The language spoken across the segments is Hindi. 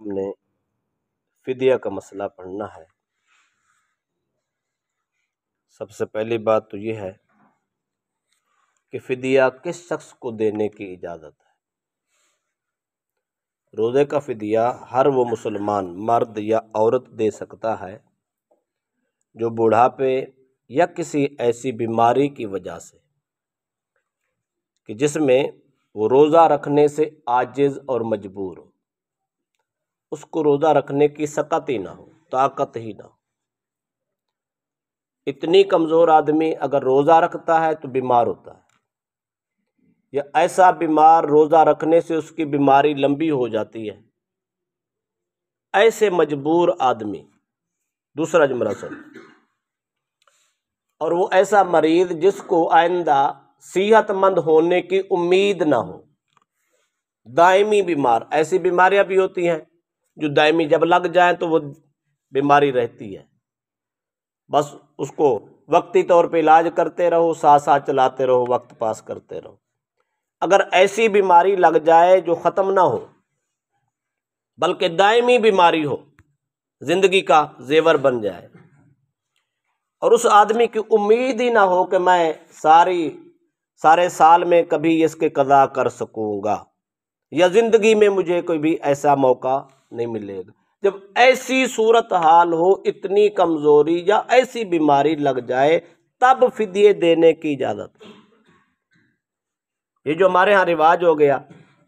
हमने फिदिया का मसला पढ़ना है सबसे पहली बात तो ये है कि फ़िदिया किस शख्स को देने की इजाज़त है रोज़े का फ़िदिया हर वो मुसलमान मर्द या औरत दे सकता है जो बुढ़ापे या किसी ऐसी बीमारी की वजह से कि जिसमें वो रोज़ा रखने से आजिज़ और मजबूर हो उसको रोज़ा रखने की सकत ही ना हो ताकत ही ना हो इतनी कमज़ोर आदमी अगर रोज़ा रखता है तो बीमार होता है या ऐसा बीमार रोज़ा रखने से उसकी बीमारी लंबी हो जाती है ऐसे मजबूर आदमी दूसरा जुमरा सुन और वो ऐसा मरीज जिसको आइंदा सेहतमंद होने की उम्मीद ना हो दायमी बीमार ऐसी बीमारियां भी होती हैं जो दायमी जब लग जाए तो वो बीमारी रहती है बस उसको वक्ती तौर पे इलाज करते रहो साथ साथ चलाते रहो वक्त पास करते रहो अगर ऐसी बीमारी लग जाए जो ख़त्म ना हो बल्कि दायमी बीमारी हो ज़िंदगी का जेवर बन जाए और उस आदमी की उम्मीद ही ना हो कि मैं सारी सारे साल में कभी इसके कदा कर सकूंगा या ज़िंदगी में मुझे कोई भी ऐसा मौका नहीं मिलेगा जब ऐसी सूरत हाल हो इतनी कमज़ोरी या ऐसी बीमारी लग जाए तब फिदिये देने की इजाज़त ये जो हमारे यहां रिवाज हो गया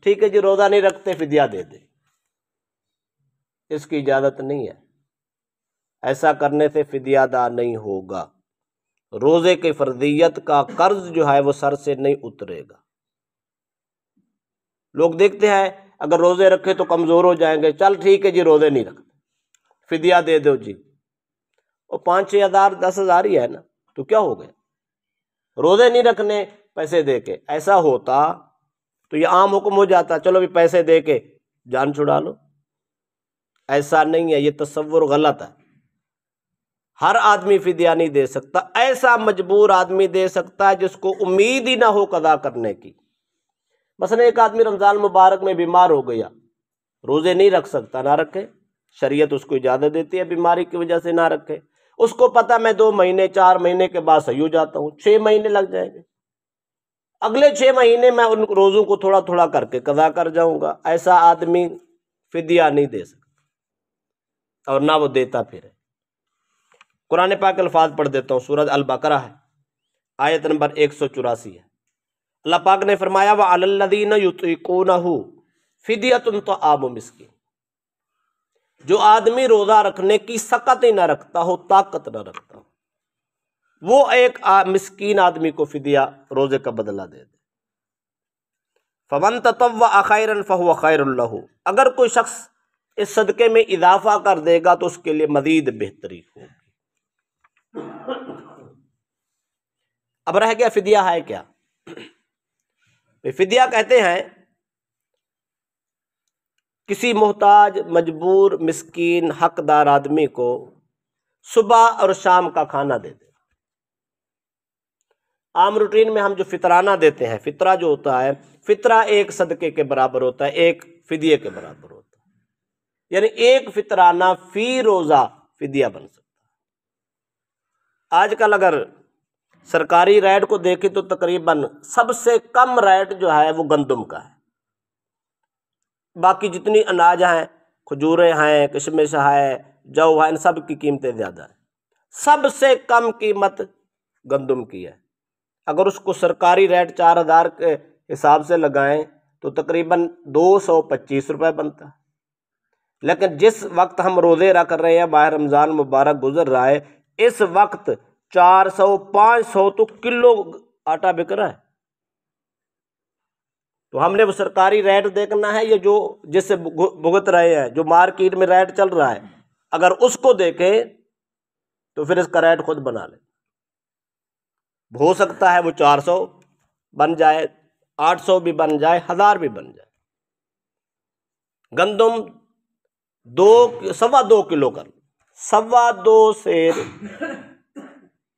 ठीक है जी रोज़ा नहीं रखते फिदिया दे दे इसकी इजाज़त नहीं है ऐसा करने से फिदिया दा नहीं होगा रोज़े की फर्जियत का कर्ज जो है वो सर से नहीं उतरेगा लोग देखते हैं अगर रोज़े रखे तो कमज़ोर हो जाएंगे चल ठीक है जी रोज़े नहीं रखते फिदिया दे दो जी और पाँच छः हज़ार दस हज़ार ही है ना तो क्या हो गया रोज़े नहीं रखने पैसे दे के ऐसा होता तो ये आम हुक्म हो जाता चलो भी पैसे दे के जान छुड़ा लो ऐसा नहीं है ये तस्वुर गलत है हर आदमी फिदिया नहीं दे सकता ऐसा मजबूर आदमी दे सकता है जिसको उम्मीद ही ना हो कदा करने की मसल एक आदमी रमज़ान मुबारक में बीमार हो गया रोज़े नहीं रख सकता ना रखे शरीयत उसको इजाज़त देती है बीमारी की वजह से ना रखे उसको पता मैं दो महीने चार महीने के बाद सही हो जाता हूँ छः महीने लग जाएंगे अगले छः महीने मैं उन रोज़ों को थोड़ा थोड़ा करके कदा कर जाऊँगा ऐसा आदमी फिदिया नहीं दे सकता और ना वो देता फिर कुरान पाक अल्फाज पढ़ देता हूँ सूरज अलबकर है आयत नंबर एक सौ चौरासी है अल्लाह पाक ने फरमाया वह अल्लादीन युतिको हो फिदिया तुम तो आब मिसकी जो आदमी रोज़ा रखने की सकत ही ना रखता हो ताकत ना रखता हो वो एक आ, मिसकीन आदमी को फिदिया रोज़े का बदला दे दे फवन तत्व अखैरन फ़हु खैरल्ला अगर कोई शख्स इस सदक़े में इजाफा कर देगा तो उसके लिए मज़ीद बेहतरी होगी अब रह गया फिदिया है क्या फिदिया कहते हैं किसी मोहताज मजबूर मिस्कीन हकदार आदमी को सुबह और शाम का खाना दे दे आम रूटीन में हम जो फितराना देते हैं फितरा जो होता है फितरा एक सदके के बराबर होता है एक फिदिये के बराबर होता है यानी एक फितराना फी रोज़ा फिदिया बन सकता है आजकल अगर सरकारी रेट को देखें तो तकरीबन सबसे कम रेट जो है वो गंदम का है बाकी जितनी अनाज हैं खजूरें हैं किशमिश है जव है इन सब की कीमतें ज़्यादा हैं सबसे कम कीमत गंदम की है अगर उसको सरकारी रेट चार हज़ार के हिसाब से लगाएं तो तकरीबन दो सौ पच्चीस रुपये बनता है लेकिन जिस वक्त हम रोज़े रख रहे हैं बाहर रमज़ान मुबारक गुजर रहा है इस वक्त चार सौ पांच सौ तो किलो आटा बिक रहा है तो हमने वो सरकारी रेट देखना है ये जो जिससे भुगत रहे हैं जो मार्केट में रेट चल रहा है अगर उसको देखें तो फिर इसका रेट खुद बना ले हो सकता है वो चार सौ बन जाए आठ सौ भी बन जाए हज़ार भी बन जाए गंदम दो सवा दो किलो कर सवा दो से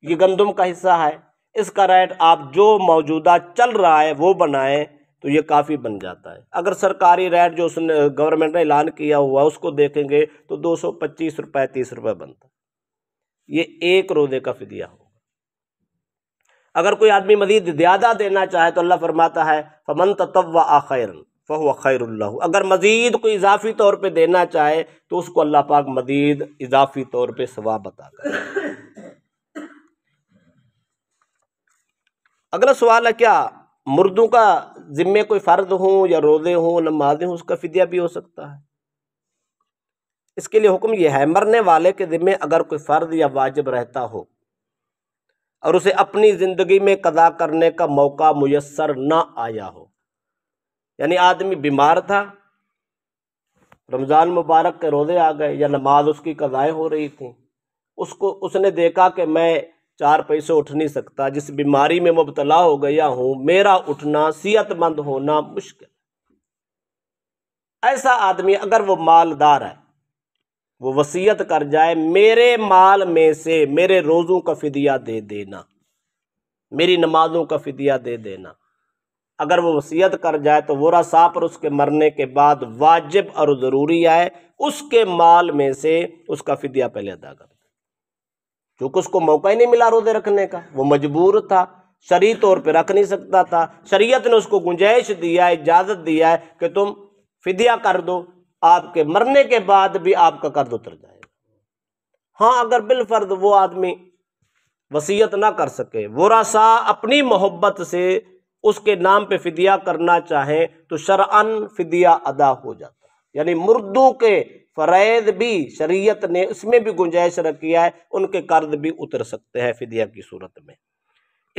ये गंदम का हिस्सा है इसका रेट आप जो मौजूदा चल रहा है वो बनाएं तो ये काफ़ी बन जाता है अगर सरकारी रेट जो उसने गवर्नमेंट ने ऐलान किया हुआ है उसको देखेंगे तो दो सौ पच्चीस रुपये तीस रुपये बनता ये एक रोजे का फिदिया होगा अगर कोई आदमी मजीद ज़्यादा देना चाहे तो अल्लाह फरमाता है फमन तत्व आखैरन फ़हु खैर अगर मज़ीद कोई इजाफी तौर पर देना चाहे तो उसको अल्लाह पाक मजीद इजाफी तौर पर सवाब बता कर अगला सवाल है क्या मुर्दों का ज़िम्मे कोई फ़र्द हो या रोज़े हों नमाजें हों उसका फ़िदिया भी हो सकता है इसके लिए हुक्म यह है मरने वाले के ज़िम्मे अगर कोई फ़र्द या वाजिब रहता हो और उसे अपनी ज़िंदगी में कदा करने का मौका मैसर ना आया हो यानी आदमी बीमार था रमज़ान मुबारक के रोज़े आ गए या नमाज उसकी कदाएँ हो रही थी उसको उसने देखा कि मैं चार पैसे उठ नहीं सकता जिस बीमारी में मुबतला हो गया हूं मेरा उठना सेहतमंद होना मुश्किल ऐसा आदमी अगर वो मालदार है वो वसीयत कर जाए मेरे माल में से मेरे रोज़ों का फिदिया दे देना मेरी नमाजों का फिदिया दे देना अगर वो वसीयत कर जाए तो वो रसा पर उसके मरने के बाद वाजिब और ज़रूरी आए उसके माल में से उसका फिदिया पहले अदा कर चूंकि उसको मौका ही नहीं मिला रोजे रखने का वो मजबूर था शरी तौर पर रख नहीं सकता था शरीयत ने उसको गुंजाइश दिया है इजाज़त दिया है कि तुम फिदिया कर दो आपके मरने के बाद भी आपका कर्ज उतर जाएगा हाँ अगर बिलफर्द वो आदमी वसीयत ना कर सके वो रसा अपनी मोहब्बत से उसके नाम पे फिदिया करना चाहें तो शरअन फिदिया अदा हो जाता यानी मुर्दों के फ़रैद भी शरीयत ने उसमें भी गुंजाइश रखी है उनके कर्ज भी उतर सकते हैं फिदिया की सूरत में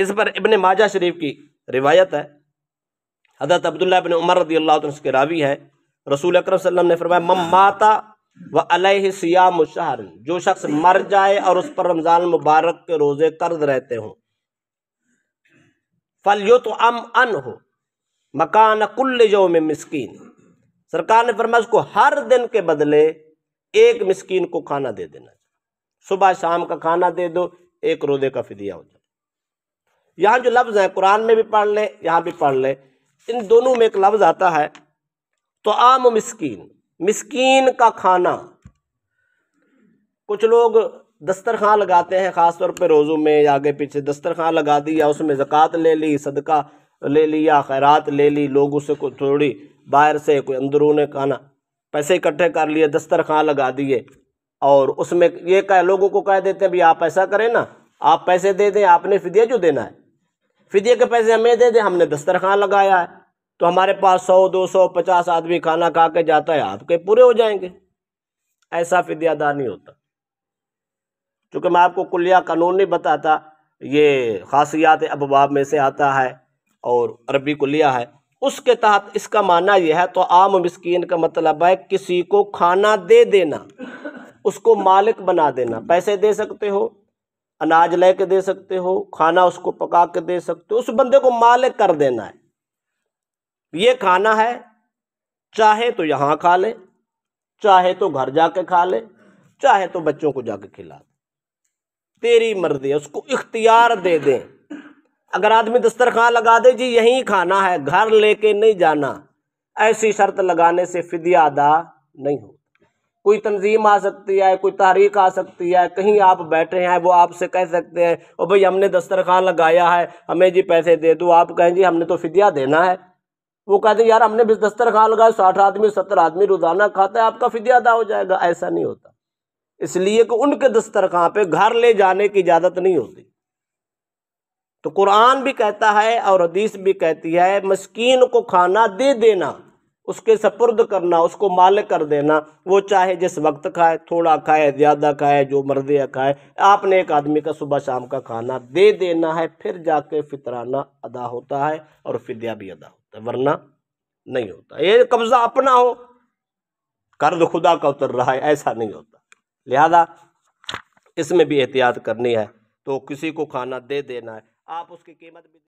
इस पर इबन माजा शरीफ की रिवायत है हजरत अब्दुल्ला इबन उमर रदी अल्लाह तो उसके रावी है रसूल अक्रम ने फरमाया मम माता व अलह सिया मुशहर जो शख्स मर जाए और उस पर रमज़ान मुबारक के रोज़े कर्ज रहते हों फल यो तो अम अन हो मकान कुल्ल जो में मस्किन सरकार ने फरमाया उसको हर दिन के बदले एक मिस्कीन को खाना दे देना सुबह शाम का खाना दे दो एक रोदे का फिदिया हो जाए यहां जो लफ्ज़ हैं कुरान में भी पढ़ लें यहां भी पढ़ लें इन दोनों में एक लफ्ज़ आता है तो आम मिस्कीन मिस्कीन का खाना कुछ लोग दस्तरखान लगाते हैं ख़ासतौर पर रोज़ों में या आगे पीछे दस्तरखान लगा दी या उसमें जक़ात ले ली सदका ले लिया खैरात ले ली लोग उसे को थोड़ी बाहर से कोई अंदरू ने खाना पैसे इकट्ठे कर लिए दस्तर खां लगा दिए और उसमें ये कह लोगों को कह देते हैं भाई आप ऐसा करें ना आप पैसे दे दें आपने फिदिया जो देना है फिदिया के पैसे हमें दे दें हमने दस्तर खां लगाया है तो हमारे पास सौ दो सौ पचास आदमी खाना खा के जाता है आपके पूरे हो जाएंगे ऐसा फिदियादार नहीं होता चूंकि मैं आपको कुलिया कानून नहीं बताता ये खासियात अबवाब में से आता है और अरबी कुलिया है उसके तहत इसका माना यह है तो आम मिसकीन का मतलब है किसी को खाना दे देना उसको मालिक बना देना पैसे दे सकते हो अनाज ले के दे सकते हो खाना उसको पका के दे सकते हो उस बंदे को मालिक कर देना है ये खाना है चाहे तो यहाँ खा ले चाहे तो घर जाके खा ले चाहे तो बच्चों को जाके खिला दे तेरी मर्जी उसको इख्तियार दे दें अगर आदमी दस्तरखान लगा दे जी यहीं खाना है घर लेके नहीं जाना ऐसी शर्त लगाने से फिदिया अदा नहीं हो कोई तंजीम आ सकती है कोई तारीख आ सकती है कहीं आप बैठे हैं वो आपसे कह सकते हैं ओ भाई हमने दस्तरखान लगाया है हमें जी पैसे दे दो आप कहें जी हमने तो फिदिया देना है वो कहते हैं यार हमने भी दस्तरखान लगाए साठ आदमी सत्तर आदमी रोज़ाना खाता है आपका फिदिया अदा हो जाएगा ऐसा नहीं होता इसलिए कि उनके दस्तरखान पे घर ले जाने की इजाज़त नहीं होती तो कुरान भी कहता है और हदीस भी कहती है मस्किन को खाना दे देना उसके सपुर्द करना उसको मालिक कर देना वो चाहे जिस वक्त खाए थोड़ा खाए ज़्यादा खाए जो मर्जी खाए आपने एक आदमी का सुबह शाम का खाना दे देना है फिर जाके फितराना अदा होता है और फिदिया भी अदा होता है वरना नहीं होता ये कब्ज़ा अपना हो कर्ज खुदा का उतर रहा है ऐसा नहीं होता लिहाजा इसमें भी एहतियात करनी है तो किसी को खाना दे देना है आप उसकी कीमत भी